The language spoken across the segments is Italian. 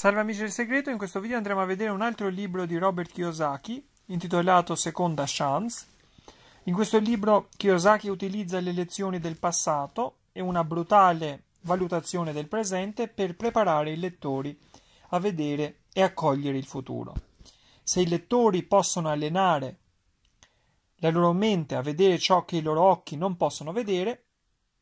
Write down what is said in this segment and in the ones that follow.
Salve amici del segreto, in questo video andremo a vedere un altro libro di Robert Kiyosaki, intitolato Seconda Chance. In questo libro Kiyosaki utilizza le lezioni del passato e una brutale valutazione del presente per preparare i lettori a vedere e accogliere il futuro. Se i lettori possono allenare la loro mente a vedere ciò che i loro occhi non possono vedere,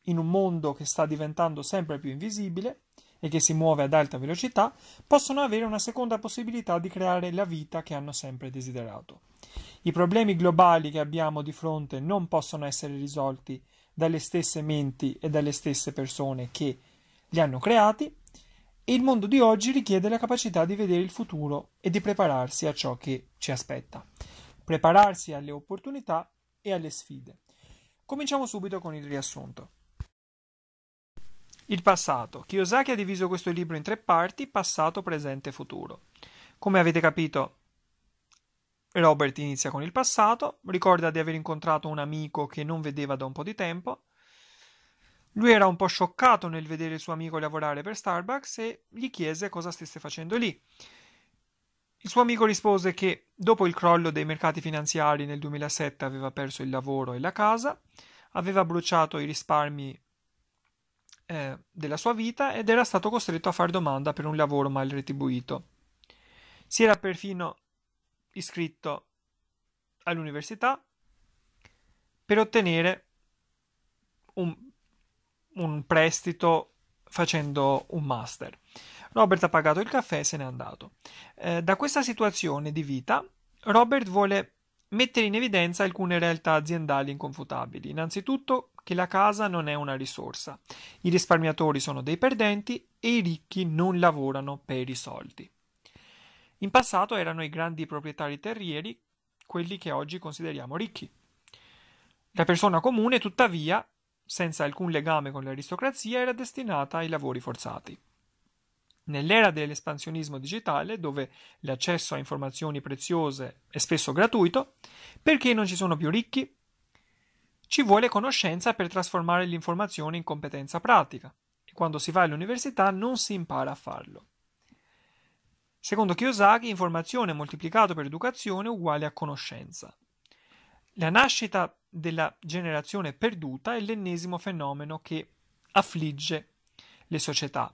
in un mondo che sta diventando sempre più invisibile, e che si muove ad alta velocità possono avere una seconda possibilità di creare la vita che hanno sempre desiderato. I problemi globali che abbiamo di fronte non possono essere risolti dalle stesse menti e dalle stesse persone che li hanno creati e il mondo di oggi richiede la capacità di vedere il futuro e di prepararsi a ciò che ci aspetta, prepararsi alle opportunità e alle sfide. Cominciamo subito con il riassunto. Il passato. Kiyosaki ha diviso questo libro in tre parti, passato, presente e futuro. Come avete capito, Robert inizia con il passato, ricorda di aver incontrato un amico che non vedeva da un po' di tempo. Lui era un po' scioccato nel vedere il suo amico lavorare per Starbucks e gli chiese cosa stesse facendo lì. Il suo amico rispose che dopo il crollo dei mercati finanziari nel 2007 aveva perso il lavoro e la casa, aveva bruciato i risparmi eh, della sua vita ed era stato costretto a fare domanda per un lavoro mal retribuito. Si era perfino iscritto all'università per ottenere un, un prestito facendo un master. Robert ha pagato il caffè e se n'è andato. Eh, da questa situazione di vita, Robert vuole mettere in evidenza alcune realtà aziendali inconfutabili. Innanzitutto che la casa non è una risorsa, i risparmiatori sono dei perdenti e i ricchi non lavorano per i soldi. In passato erano i grandi proprietari terrieri quelli che oggi consideriamo ricchi. La persona comune, tuttavia, senza alcun legame con l'aristocrazia, era destinata ai lavori forzati. Nell'era dell'espansionismo digitale, dove l'accesso a informazioni preziose è spesso gratuito, perché non ci sono più ricchi, ci vuole conoscenza per trasformare l'informazione in competenza pratica e quando si va all'università non si impara a farlo. Secondo Kiyosaki, informazione moltiplicato per educazione è uguale a conoscenza. La nascita della generazione perduta è l'ennesimo fenomeno che affligge le società.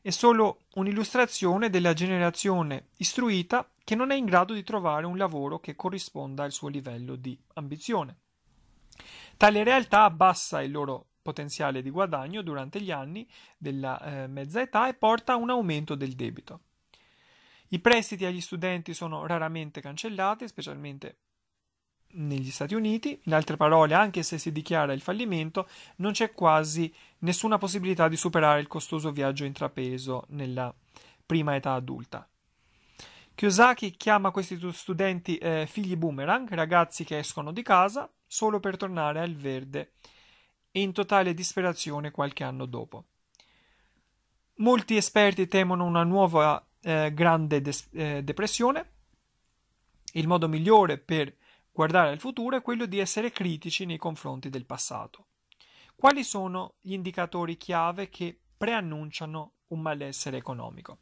È solo un'illustrazione della generazione istruita che non è in grado di trovare un lavoro che corrisponda al suo livello di ambizione. Tale realtà abbassa il loro potenziale di guadagno durante gli anni della eh, mezza età e porta a un aumento del debito. I prestiti agli studenti sono raramente cancellati, specialmente negli Stati Uniti, in altre parole, anche se si dichiara il fallimento, non c'è quasi nessuna possibilità di superare il costoso viaggio intrapreso nella prima età adulta. Kiyosaki chiama questi studenti eh, figli boomerang, ragazzi che escono di casa solo per tornare al verde in totale disperazione qualche anno dopo. Molti esperti temono una nuova eh, grande des- eh, depressione. Il modo migliore per guardare al futuro è quello di essere critici nei confronti del passato. Quali sono gli indicatori chiave che preannunciano un malessere economico?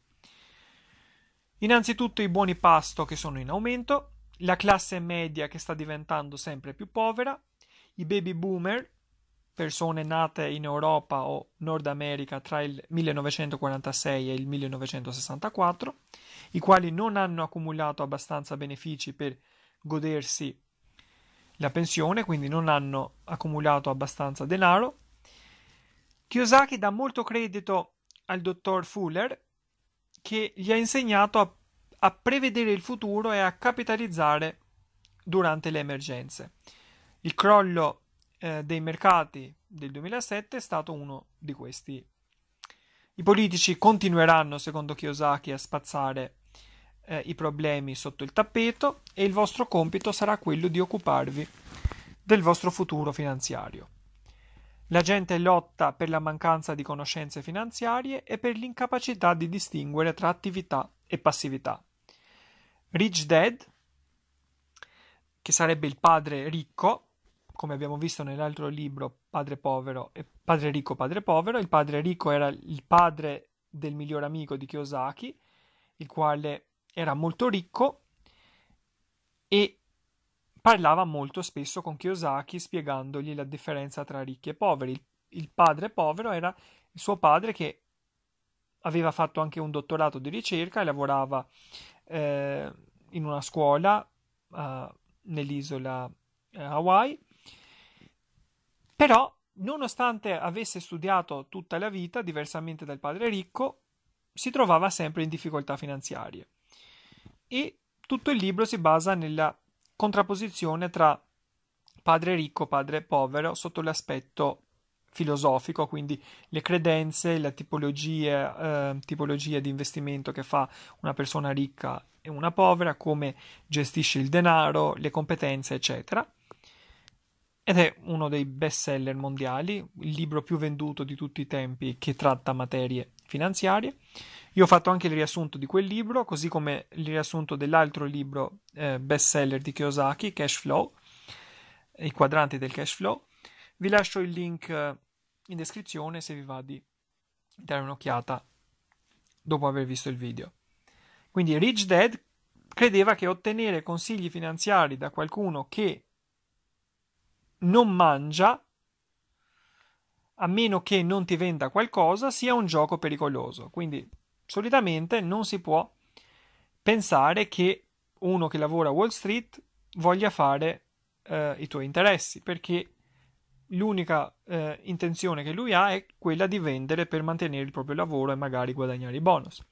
Innanzitutto i buoni pasto che sono in aumento, la classe media che sta diventando sempre più povera, i baby boomer, persone nate in Europa o Nord America tra il 1946 e il 1964, i quali non hanno accumulato abbastanza benefici per godersi la pensione, quindi non hanno accumulato abbastanza denaro. Kiyosaki dà molto credito al dottor Fuller che gli ha insegnato a, a prevedere il futuro e a capitalizzare durante le emergenze. Il crollo eh, dei mercati del 2007 è stato uno di questi. I politici continueranno, secondo Kiyosaki, a spazzare eh, i problemi sotto il tappeto e il vostro compito sarà quello di occuparvi del vostro futuro finanziario. La gente lotta per la mancanza di conoscenze finanziarie e per l'incapacità di distinguere tra attività e passività. Rich Dad, che sarebbe il padre ricco, come abbiamo visto nell'altro libro, padre povero e padre ricco, padre povero, il padre ricco era il padre del miglior amico di Kiyosaki, il quale era molto ricco e Parlava molto spesso con Kiyosaki spiegandogli la differenza tra ricchi e poveri. Il, il padre povero era il suo padre che aveva fatto anche un dottorato di ricerca e lavorava eh, in una scuola eh, nell'isola eh, Hawaii. Però, nonostante avesse studiato tutta la vita, diversamente dal padre ricco, si trovava sempre in difficoltà finanziarie. E tutto il libro si basa nella contrapposizione tra padre ricco, e padre povero, sotto l'aspetto filosofico, quindi le credenze, la tipologia, eh, tipologia di investimento che fa una persona ricca e una povera, come gestisce il denaro, le competenze, eccetera. Ed è uno dei best seller mondiali, il libro più venduto di tutti i tempi che tratta materie finanziarie. Io ho fatto anche il riassunto di quel libro, così come il riassunto dell'altro libro eh, bestseller di Kiyosaki, Cash Flow, i quadranti del cash flow. Vi lascio il link eh, in descrizione se vi va di dare un'occhiata dopo aver visto il video. Quindi Rich Dad credeva che ottenere consigli finanziari da qualcuno che non mangia a meno che non ti venda qualcosa, sia un gioco pericoloso. Quindi solitamente non si può pensare che uno che lavora a Wall Street voglia fare eh, i tuoi interessi, perché l'unica eh, intenzione che lui ha è quella di vendere per mantenere il proprio lavoro e magari guadagnare i bonus.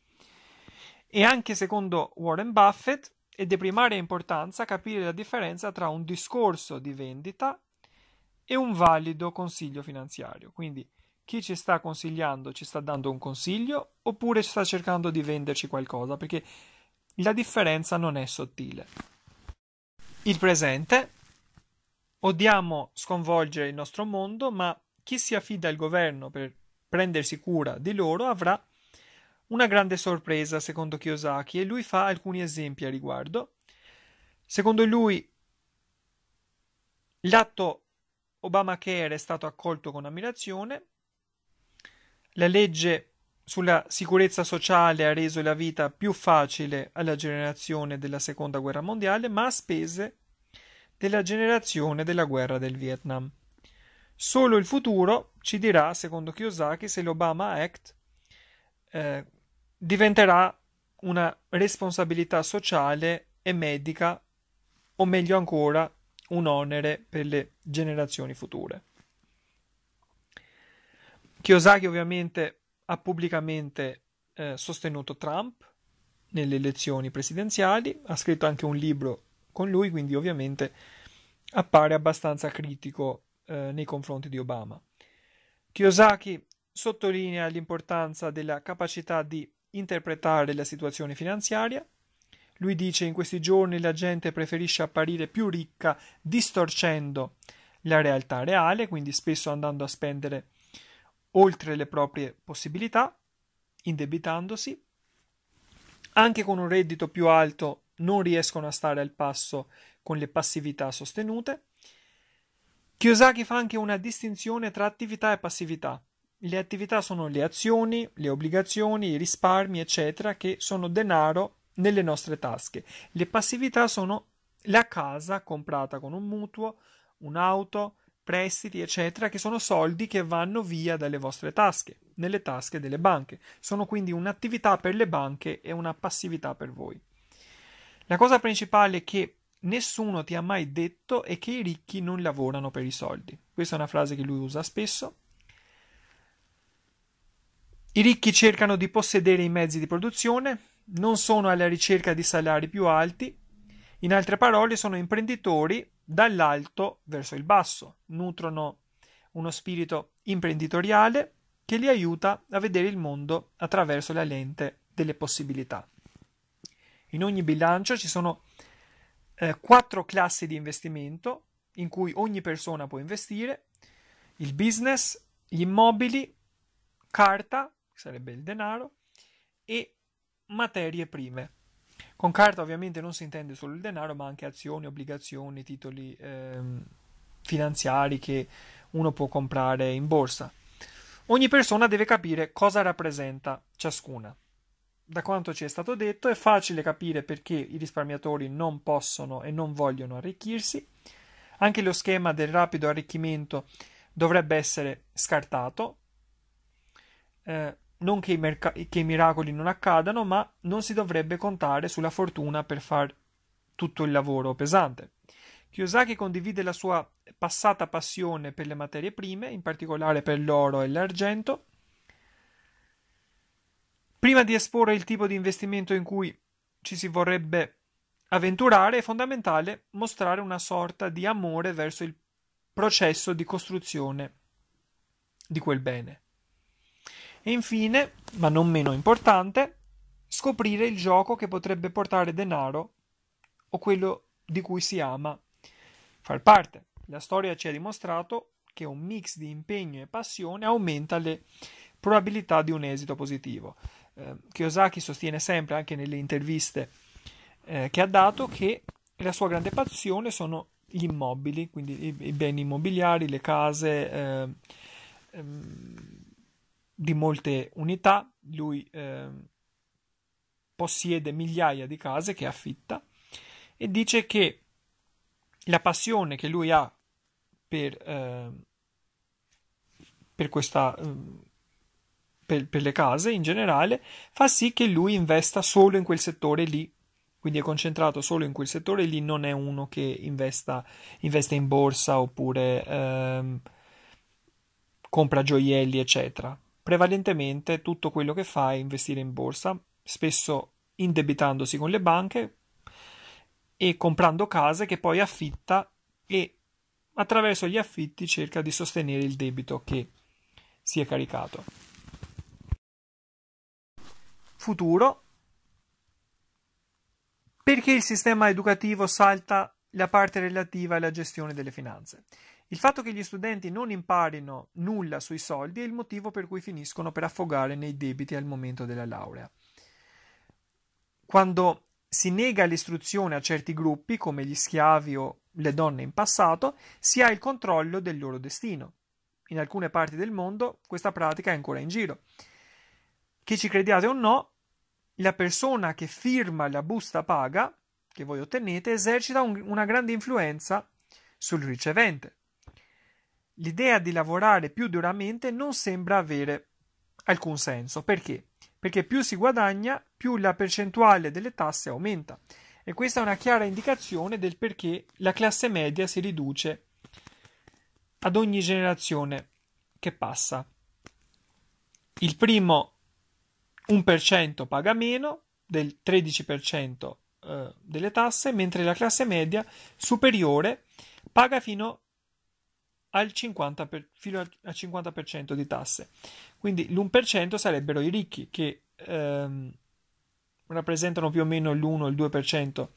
E anche secondo Warren Buffett è di primaria importanza capire la differenza tra un discorso di vendita e un valido consiglio finanziario. Quindi chi ci sta consigliando ci sta dando un consiglio oppure sta cercando di venderci qualcosa perché la differenza non è sottile. Il presente. Odiamo sconvolgere il nostro mondo, ma chi si affida al governo per prendersi cura di loro avrà una grande sorpresa, secondo Kiyosaki, e lui fa alcuni esempi a riguardo. Secondo lui, l'atto Obamacare è stato accolto con ammirazione, la legge sulla sicurezza sociale ha reso la vita più facile alla generazione della seconda guerra mondiale, ma a spese della generazione della guerra del Vietnam. Solo il futuro ci dirà, secondo Kiyosaki, se l'Obama Act eh, diventerà una responsabilità sociale e medica, o meglio ancora, un onere per le generazioni future. Kiyosaki ovviamente ha pubblicamente eh, sostenuto Trump nelle elezioni presidenziali, ha scritto anche un libro con lui, quindi ovviamente appare abbastanza critico eh, nei confronti di Obama. Kiyosaki sottolinea l'importanza della capacità di interpretare la situazione finanziaria lui dice in questi giorni la gente preferisce apparire più ricca distorcendo la realtà reale, quindi spesso andando a spendere oltre le proprie possibilità, indebitandosi. Anche con un reddito più alto non riescono a stare al passo con le passività sostenute. Kiyosaki fa anche una distinzione tra attività e passività. Le attività sono le azioni, le obbligazioni, i risparmi, eccetera, che sono denaro nelle nostre tasche. Le passività sono la casa comprata con un mutuo, un'auto, prestiti, eccetera, che sono soldi che vanno via dalle vostre tasche, nelle tasche delle banche. Sono quindi un'attività per le banche e una passività per voi. La cosa principale che nessuno ti ha mai detto è che i ricchi non lavorano per i soldi. Questa è una frase che lui usa spesso. I ricchi cercano di possedere i mezzi di produzione, non sono alla ricerca di salari più alti, in altre parole sono imprenditori dall'alto verso il basso, nutrono uno spirito imprenditoriale che li aiuta a vedere il mondo attraverso la lente delle possibilità. In ogni bilancio ci sono eh, quattro classi di investimento in cui ogni persona può investire, il business, gli immobili, carta, che sarebbe il denaro, e materie prime. Con carta ovviamente non si intende solo il denaro, ma anche azioni, obbligazioni, titoli ehm, finanziari che uno può comprare in borsa. Ogni persona deve capire cosa rappresenta ciascuna. Da quanto ci è stato detto è facile capire perché i risparmiatori non possono e non vogliono arricchirsi. Anche lo schema del rapido arricchimento dovrebbe essere scartato. Eh, non che i, merca- che i miracoli non accadano, ma non si dovrebbe contare sulla fortuna per far tutto il lavoro pesante. Kiyosaki condivide la sua passata passione per le materie prime, in particolare per l'oro e l'argento. Prima di esporre il tipo di investimento in cui ci si vorrebbe avventurare, è fondamentale mostrare una sorta di amore verso il processo di costruzione di quel bene. E infine, ma non meno importante, scoprire il gioco che potrebbe portare denaro o quello di cui si ama far parte. La storia ci ha dimostrato che un mix di impegno e passione aumenta le probabilità di un esito positivo. Eh, Kiyosaki sostiene sempre, anche nelle interviste eh, che ha dato, che la sua grande passione sono gli immobili, quindi i, i beni immobiliari, le case, eh, ehm, di molte unità, lui eh, possiede migliaia di case che affitta e dice che la passione che lui ha per, eh, per, questa, ehm, per, per le case in generale fa sì che lui investa solo in quel settore lì quindi è concentrato solo in quel settore lì, non è uno che investa, investe in borsa oppure ehm, compra gioielli, eccetera. Prevalentemente tutto quello che fa è investire in borsa, spesso indebitandosi con le banche e comprando case che poi affitta e attraverso gli affitti cerca di sostenere il debito che si è caricato. Futuro. Perché il sistema educativo salta la parte relativa alla gestione delle finanze? Il fatto che gli studenti non imparino nulla sui soldi è il motivo per cui finiscono per affogare nei debiti al momento della laurea. Quando si nega l'istruzione a certi gruppi, come gli schiavi o le donne in passato, si ha il controllo del loro destino. In alcune parti del mondo questa pratica è ancora in giro. Che ci crediate o no, la persona che firma la busta paga che voi ottenete esercita un, una grande influenza sul ricevente l'idea di lavorare più duramente non sembra avere alcun senso. Perché? Perché più si guadagna, più la percentuale delle tasse aumenta. E questa è una chiara indicazione del perché la classe media si riduce ad ogni generazione che passa. Il primo 1% paga meno del 13% eh, delle tasse, mentre la classe media superiore paga fino al 50 per, fino al 50% di tasse. Quindi l'1% sarebbero i ricchi che ehm, rappresentano più o meno l'1 o il 2%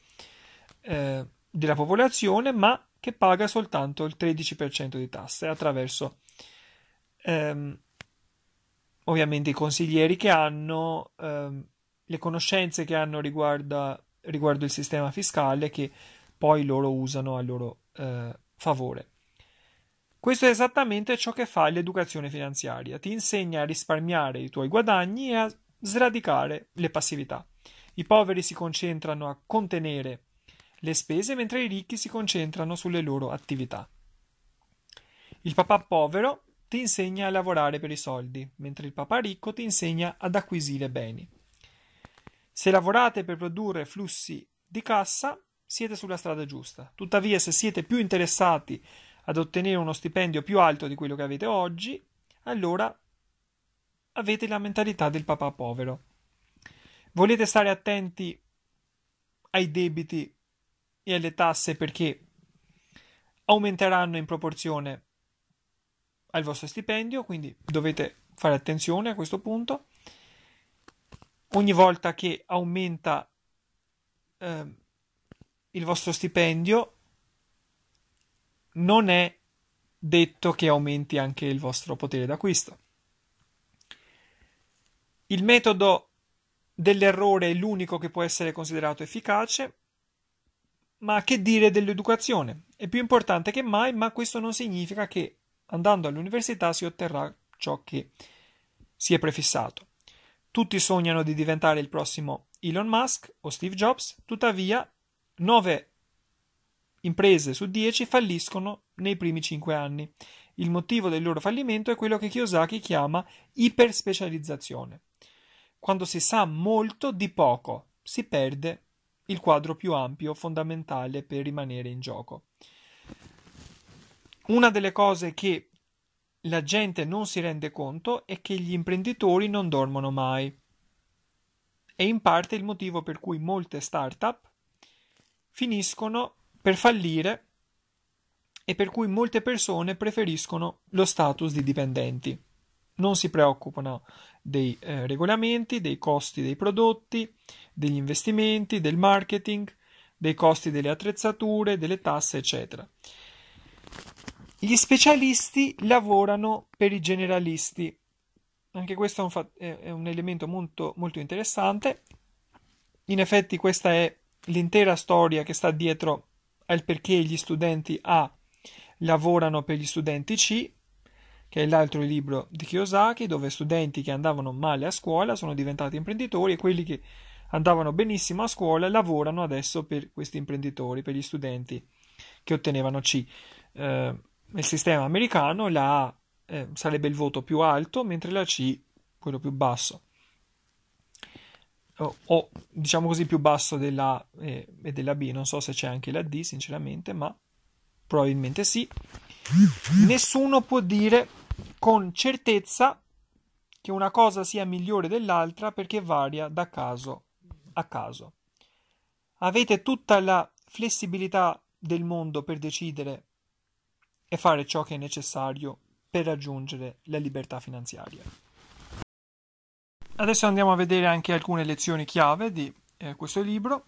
eh, della popolazione, ma che paga soltanto il 13% di tasse attraverso ehm, ovviamente i consiglieri che hanno, ehm, le conoscenze che hanno riguarda, riguardo il sistema fiscale che poi loro usano a loro eh, favore. Questo è esattamente ciò che fa l'educazione finanziaria, ti insegna a risparmiare i tuoi guadagni e a sradicare le passività. I poveri si concentrano a contenere le spese mentre i ricchi si concentrano sulle loro attività. Il papà povero ti insegna a lavorare per i soldi, mentre il papà ricco ti insegna ad acquisire beni. Se lavorate per produrre flussi di cassa, siete sulla strada giusta. Tuttavia, se siete più interessati ad ottenere uno stipendio più alto di quello che avete oggi, allora avete la mentalità del papà povero. Volete stare attenti ai debiti e alle tasse perché aumenteranno in proporzione al vostro stipendio, quindi dovete fare attenzione a questo punto. Ogni volta che aumenta eh, il vostro stipendio, non è detto che aumenti anche il vostro potere d'acquisto. Il metodo dell'errore è l'unico che può essere considerato efficace, ma che dire dell'educazione? È più importante che mai, ma questo non significa che andando all'università si otterrà ciò che si è prefissato. Tutti sognano di diventare il prossimo Elon Musk o Steve Jobs, tuttavia 9 imprese su 10 falliscono nei primi 5 anni. Il motivo del loro fallimento è quello che Kiyosaki chiama iperspecializzazione. Quando si sa molto di poco, si perde il quadro più ampio fondamentale per rimanere in gioco. Una delle cose che la gente non si rende conto è che gli imprenditori non dormono mai. È in parte il motivo per cui molte startup up finiscono per fallire e per cui molte persone preferiscono lo status di dipendenti. Non si preoccupano dei eh, regolamenti, dei costi dei prodotti, degli investimenti, del marketing, dei costi delle attrezzature, delle tasse, eccetera. Gli specialisti lavorano per i generalisti. Anche questo è un, fa- è un elemento molto, molto interessante. In effetti questa è l'intera storia che sta dietro è il perché gli studenti A lavorano per gli studenti C, che è l'altro libro di Kiyosaki, dove studenti che andavano male a scuola sono diventati imprenditori e quelli che andavano benissimo a scuola lavorano adesso per questi imprenditori, per gli studenti che ottenevano C. Eh, nel sistema americano la A eh, sarebbe il voto più alto, mentre la C quello più basso o, o diciamo così più basso della A eh, e della B, non so se c'è anche la D sinceramente, ma probabilmente sì. Nessuno può dire con certezza che una cosa sia migliore dell'altra perché varia da caso a caso. Avete tutta la flessibilità del mondo per decidere e fare ciò che è necessario per raggiungere la libertà finanziaria. Adesso andiamo a vedere anche alcune lezioni chiave di eh, questo libro.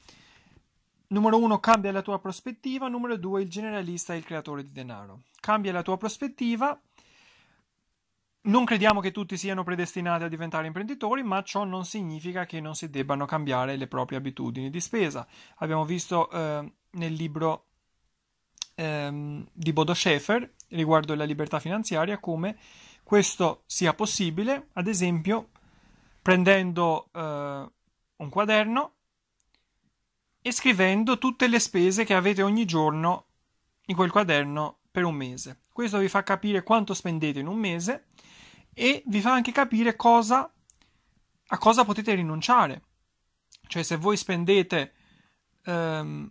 Numero 1 cambia la tua prospettiva, numero 2 il generalista e il creatore di denaro. Cambia la tua prospettiva. Non crediamo che tutti siano predestinati a diventare imprenditori, ma ciò non significa che non si debbano cambiare le proprie abitudini di spesa. Abbiamo visto eh, nel libro ehm, di Bodo Schaefer riguardo alla libertà finanziaria come questo sia possibile, ad esempio, prendendo eh, un quaderno e scrivendo tutte le spese che avete ogni giorno in quel quaderno per un mese. Questo vi fa capire quanto spendete in un mese e vi fa anche capire cosa, a cosa potete rinunciare. Cioè se voi spendete ehm,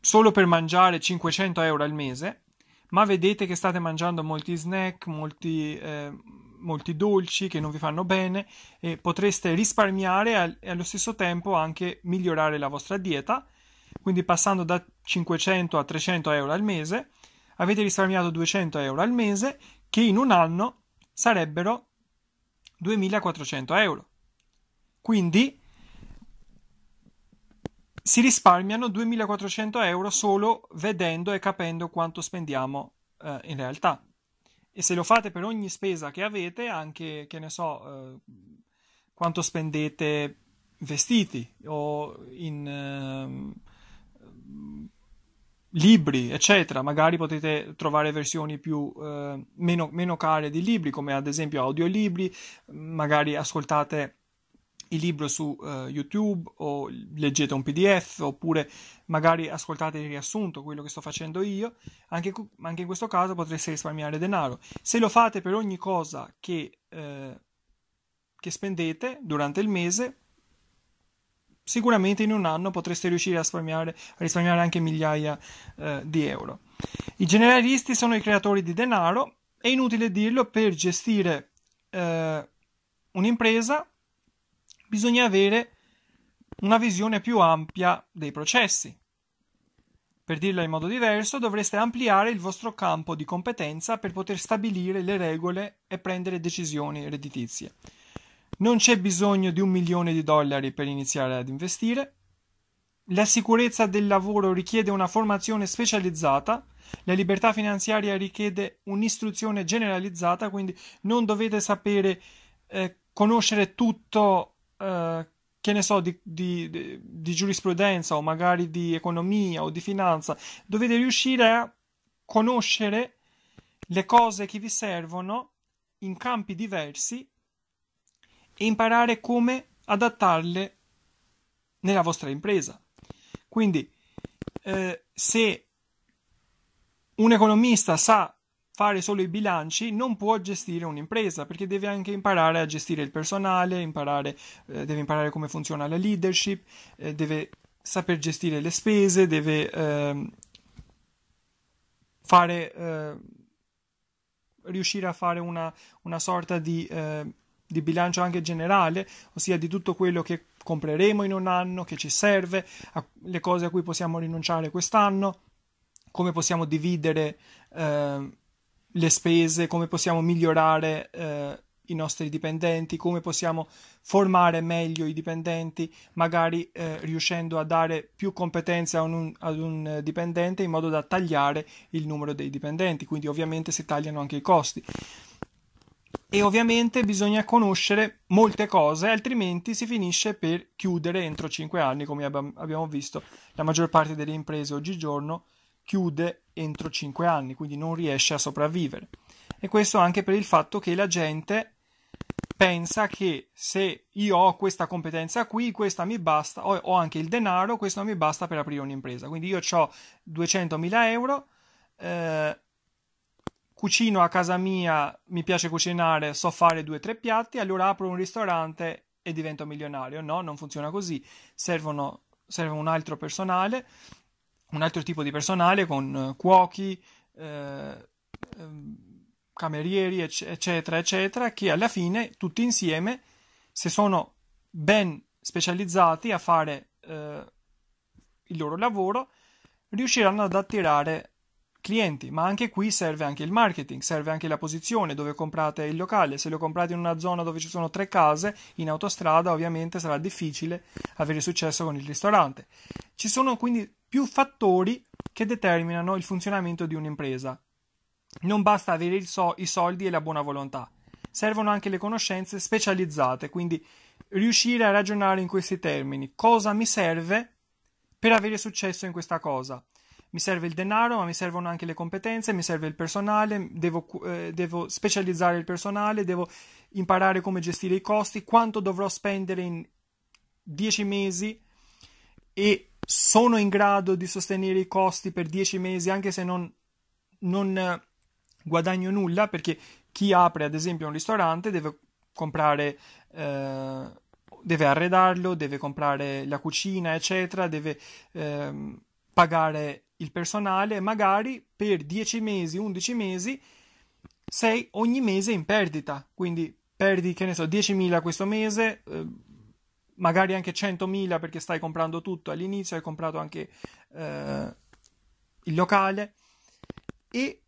solo per mangiare 500 euro al mese, ma vedete che state mangiando molti snack, molti, eh, molti dolci che non vi fanno bene e potreste risparmiare e allo stesso tempo anche migliorare la vostra dieta. Quindi passando da 500 a 300 euro al mese avete risparmiato 200 euro al mese che in un anno sarebbero 2400 euro. Quindi si risparmiano 2400 euro solo vedendo e capendo quanto spendiamo eh, in realtà. E se lo fate per ogni spesa che avete, anche che ne so, eh, quanto spendete vestiti o in eh, libri, eccetera. Magari potete trovare versioni più, eh, meno, meno care di libri, come ad esempio audiolibri, magari ascoltate il libro su uh, YouTube o leggete un PDF oppure magari ascoltate il riassunto, quello che sto facendo io, anche, anche in questo caso potreste risparmiare denaro. Se lo fate per ogni cosa che, eh, che spendete durante il mese, sicuramente in un anno potreste riuscire a risparmiare, a risparmiare anche migliaia eh, di euro. I generalisti sono i creatori di denaro, è inutile dirlo, per gestire eh, un'impresa bisogna avere una visione più ampia dei processi. Per dirla in modo diverso, dovreste ampliare il vostro campo di competenza per poter stabilire le regole e prendere decisioni redditizie. Non c'è bisogno di un milione di dollari per iniziare ad investire. La sicurezza del lavoro richiede una formazione specializzata. La libertà finanziaria richiede un'istruzione generalizzata, quindi non dovete sapere eh, conoscere tutto eh, che ne so, di, di, di, giurisprudenza o magari di economia o di finanza, dovete riuscire a conoscere le cose che vi servono in campi diversi e imparare come adattarle nella vostra impresa. Quindi, eh, se un economista sa fare solo i bilanci non può gestire un'impresa perché deve anche imparare a gestire il personale, imparare, eh, deve imparare come funziona la leadership, eh, deve saper gestire le spese, deve ehm, eh, fare, riuscire a fare una, una sorta di, eh, di bilancio anche generale, ossia di tutto quello che compreremo in un anno, che ci serve, a, le cose a cui possiamo rinunciare quest'anno, come possiamo dividere ehm, le spese, come possiamo migliorare eh, i nostri dipendenti, come possiamo formare meglio i dipendenti, magari eh, riuscendo a dare più competenze a un, ad un dipendente in modo da tagliare il numero dei dipendenti, quindi ovviamente si tagliano anche i costi. E ovviamente bisogna conoscere molte cose, altrimenti si finisce per chiudere entro 5 anni, come abbiamo visto la maggior parte delle imprese oggigiorno chiude entro 5 anni, quindi non riesce a sopravvivere. E questo anche per il fatto che la gente pensa che se io ho questa competenza qui, questa mi basta, ho, anche il denaro, questo mi basta per aprire un'impresa. Quindi io ho 200.000 euro, eh, cucino a casa mia, mi piace cucinare, so fare due o tre piatti, allora apro un ristorante e divento milionario. No, non funziona così. Servono, serve un altro personale un altro tipo di personale con eh, cuochi, eh, ehm, camerieri, eccetera, eccetera, che alla fine tutti insieme, se sono ben specializzati a fare eh, il loro lavoro, riusciranno ad attirare clienti, ma anche qui serve anche il marketing, serve anche la posizione dove comprate il locale, se lo comprate in una zona dove ci sono tre case in autostrada ovviamente sarà difficile avere successo con il ristorante. Ci sono quindi più fattori che determinano il funzionamento di un'impresa. Non basta avere so- i soldi e la buona volontà, servono anche le conoscenze specializzate, quindi riuscire a ragionare in questi termini. Cosa mi serve per avere successo in questa cosa? Mi serve il denaro, ma mi servono anche le competenze, mi serve il personale, devo, eh, devo specializzare il personale, devo imparare come gestire i costi, quanto dovrò spendere in 10 mesi e sono in grado di sostenere i costi per 10 mesi anche se non, non eh, guadagno nulla perché chi apre ad esempio un ristorante deve comprare eh, deve arredarlo deve comprare la cucina eccetera deve eh, pagare il personale magari per 10 mesi 11 mesi sei ogni mese in perdita quindi perdi che ne so 10.000 questo mese eh, magari anche 100.000 perché stai comprando tutto all'inizio, hai comprato anche eh, il locale e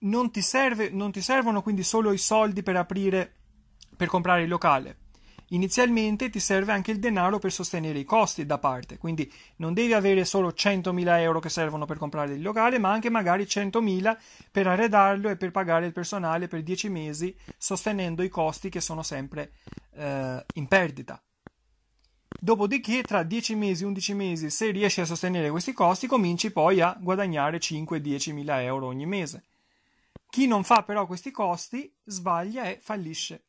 non ti, serve, non ti servono quindi solo i soldi per aprire, per comprare il locale. Inizialmente ti serve anche il denaro per sostenere i costi da parte, quindi non devi avere solo 100.000 euro che servono per comprare il locale, ma anche magari 100.000 per arredarlo e per pagare il personale per 10 mesi, sostenendo i costi che sono sempre eh, in perdita. Dopodiché, tra 10 mesi, 11 mesi, se riesci a sostenere questi costi, cominci poi a guadagnare 5-10 mila euro ogni mese. Chi non fa però questi costi sbaglia e fallisce.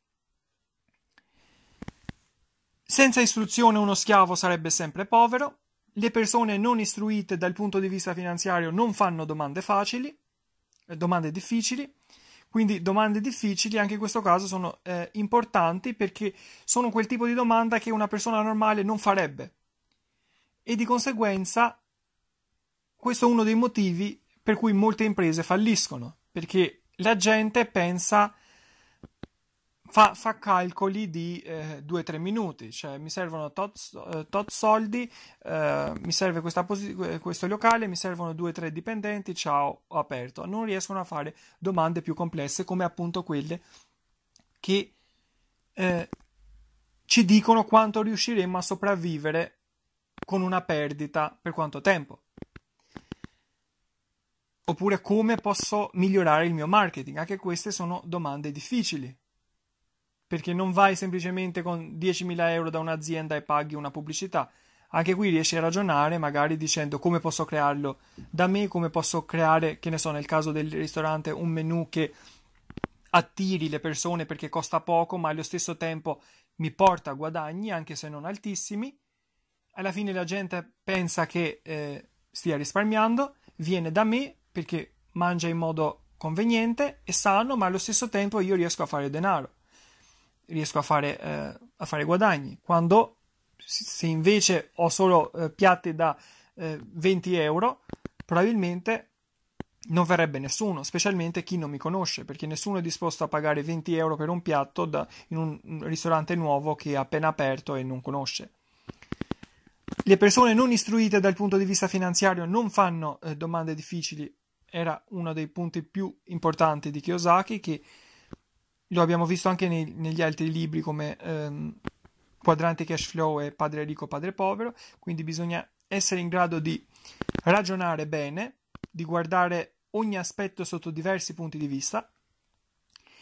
Senza istruzione uno schiavo sarebbe sempre povero, le persone non istruite dal punto di vista finanziario non fanno domande facili, eh, domande difficili, quindi domande difficili, anche in questo caso, sono eh, importanti perché sono quel tipo di domanda che una persona normale non farebbe. E di conseguenza, questo è uno dei motivi per cui molte imprese falliscono, perché la gente pensa fa, fa calcoli di 2-3 eh, minuti, cioè mi servono tot, eh, tot soldi, eh, mi serve posi- questo locale, mi servono 2-3 dipendenti, ciao, ho aperto. Non riescono a fare domande più complesse come appunto quelle che ci dicono quanto riusciremo a sopravvivere con una perdita per quanto tempo. Oppure come posso migliorare il mio marketing? Anche queste sono domande difficili perché non vai semplicemente con 10.000 euro da un'azienda e paghi una pubblicità. Anche qui riesci a ragionare magari dicendo come posso crearlo da me, come posso creare, che ne so, nel caso del ristorante, un menu che attiri le persone perché costa poco, ma allo stesso tempo mi porta a guadagni, anche se non altissimi. Alla fine la gente pensa che eh, stia risparmiando, viene da me perché mangia in modo conveniente e sano, ma allo stesso tempo io riesco a fare denaro riesco a fare, eh, a fare guadagni. Quando se invece ho solo eh, piatte da eh, 20 euro, probabilmente non verrebbe nessuno, specialmente chi non mi conosce, perché nessuno è disposto a pagare 20 euro per un piatto da, in un ristorante nuovo che è appena aperto e non conosce. Le persone non istruite dal punto di vista finanziario non fanno eh, domande difficili, era uno dei punti più importanti di Kiyosaki che lo abbiamo visto anche nei, negli altri libri come ehm, Quadrante Cash Flow e Padre Ricco, Padre Povero, quindi bisogna essere in grado di ragionare bene, di guardare ogni aspetto sotto diversi punti di vista.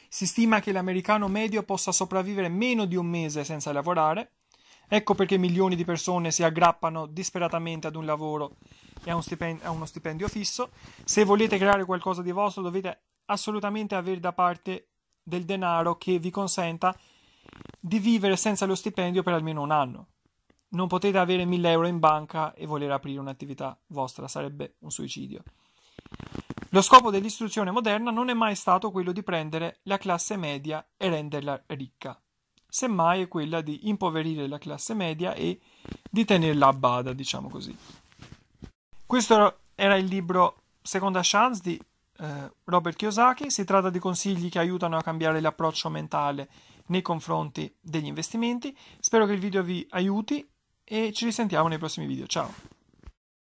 Si stima che l'americano medio possa sopravvivere meno di un mese senza lavorare, ecco perché milioni di persone si aggrappano disperatamente ad un lavoro e a, un stipendio, a uno stipendio fisso. Se volete creare qualcosa di vostro dovete assolutamente avere da parte del denaro che vi consenta di vivere senza lo stipendio per almeno un anno. Non potete avere 1000 euro in banca e voler aprire un'attività vostra, sarebbe un suicidio. Lo scopo dell'istruzione moderna non è mai stato quello di prendere la classe media e renderla ricca, semmai è quella di impoverire la classe media e di tenerla a bada, diciamo così. Questo era il libro Seconda Chance di eh, Robert Kiyosaki, si tratta di consigli che aiutano a cambiare l'approccio mentale nei confronti degli investimenti. Spero che il video vi aiuti e ci risentiamo nei prossimi video. Ciao!